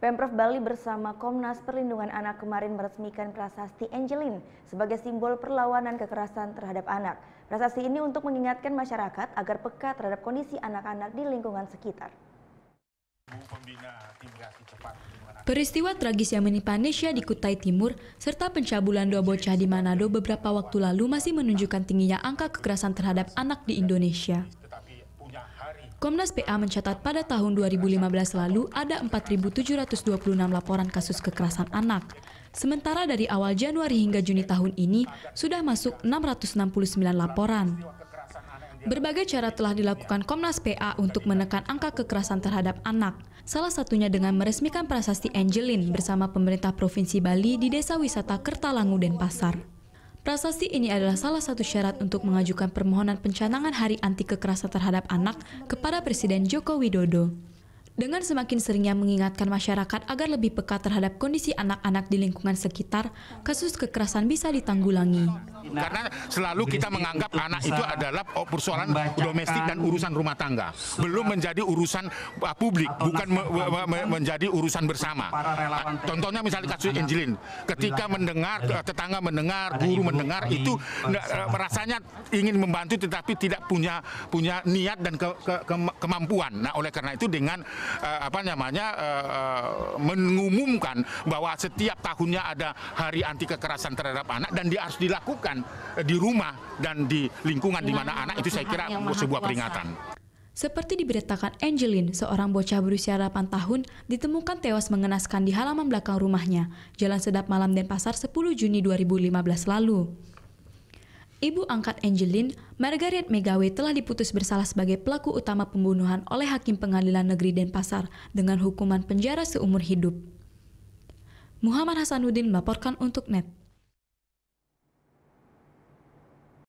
Pemprov Bali bersama Komnas Perlindungan Anak kemarin meresmikan prasasti Angelin sebagai simbol perlawanan kekerasan terhadap anak. Prasasti ini untuk mengingatkan masyarakat agar peka terhadap kondisi anak-anak di lingkungan sekitar. Peristiwa tragis yang menimpa Nesya di Kutai Timur serta pencabulan dua bocah di Manado beberapa waktu lalu masih menunjukkan tingginya angka kekerasan terhadap anak di Indonesia. Komnas PA mencatat pada tahun 2015 lalu ada 4.726 laporan kasus kekerasan anak. Sementara dari awal Januari hingga Juni tahun ini sudah masuk 669 laporan. Berbagai cara telah dilakukan Komnas PA untuk menekan angka kekerasan terhadap anak, salah satunya dengan meresmikan prasasti Angelin bersama pemerintah Provinsi Bali di Desa Wisata Kertalangu Denpasar. Prasasti ini adalah salah satu syarat untuk mengajukan permohonan pencanangan Hari Anti Kekerasan Terhadap Anak kepada Presiden Joko Widodo. Dengan semakin seringnya mengingatkan masyarakat agar lebih peka terhadap kondisi anak-anak di lingkungan sekitar, kasus kekerasan bisa ditanggulangi. Karena selalu kita menganggap anak itu adalah oh, persoalan domestik dan urusan rumah tangga, belum menjadi urusan uh, publik, bukan menjadi urusan bersama. Ah, contohnya misalnya kasus Angelin, ketika mendengar uh, tetangga mendengar, guru mendengar itu nah, uh, rasanya ingin membantu tetapi tidak punya punya niat dan ke ke kemampuan. Nah, oleh karena itu dengan uh, apa namanya uh, uh, mengumumkan bahwa setiap tahunnya ada hari anti kekerasan terhadap anak dan dia harus dilakukan eh, di rumah dan di lingkungan di mana anak itu saya kira sebuah peringatan. Seperti diberitakan Angeline, seorang bocah berusia 8 tahun ditemukan tewas mengenaskan di halaman belakang rumahnya, Jalan Sedap Malam Denpasar 10 Juni 2015 lalu ibu angkat Angeline, Margaret Megawe telah diputus bersalah sebagai pelaku utama pembunuhan oleh Hakim Pengadilan Negeri Denpasar dengan hukuman penjara seumur hidup. Muhammad Hasanuddin melaporkan untuk NET.